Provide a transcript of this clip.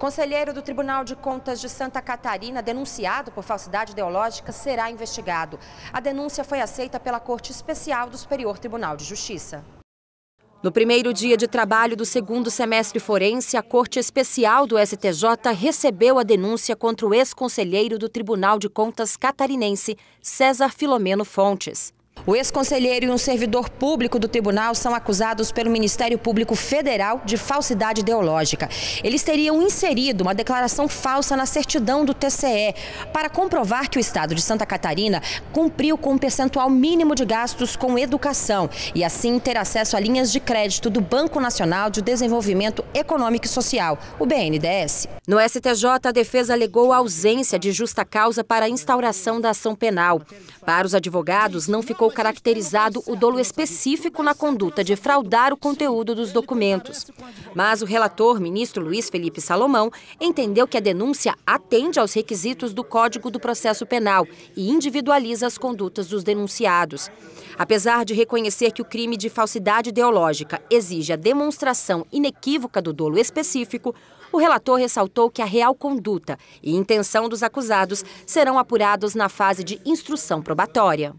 Conselheiro do Tribunal de Contas de Santa Catarina, denunciado por falsidade ideológica, será investigado. A denúncia foi aceita pela Corte Especial do Superior Tribunal de Justiça. No primeiro dia de trabalho do segundo semestre forense, a Corte Especial do STJ recebeu a denúncia contra o ex-conselheiro do Tribunal de Contas catarinense, César Filomeno Fontes. O ex-conselheiro e um servidor público do tribunal são acusados pelo Ministério Público Federal de falsidade ideológica. Eles teriam inserido uma declaração falsa na certidão do TCE para comprovar que o Estado de Santa Catarina cumpriu com o um percentual mínimo de gastos com educação e assim ter acesso a linhas de crédito do Banco Nacional de Desenvolvimento Econômico e Social, o BNDES. No STJ, a defesa alegou a ausência de justa causa para a instauração da ação penal. Para os advogados, não ficou ficou caracterizado o dolo específico na conduta de fraudar o conteúdo dos documentos. Mas o relator, ministro Luiz Felipe Salomão, entendeu que a denúncia atende aos requisitos do Código do Processo Penal e individualiza as condutas dos denunciados. Apesar de reconhecer que o crime de falsidade ideológica exige a demonstração inequívoca do dolo específico, o relator ressaltou que a real conduta e intenção dos acusados serão apurados na fase de instrução probatória.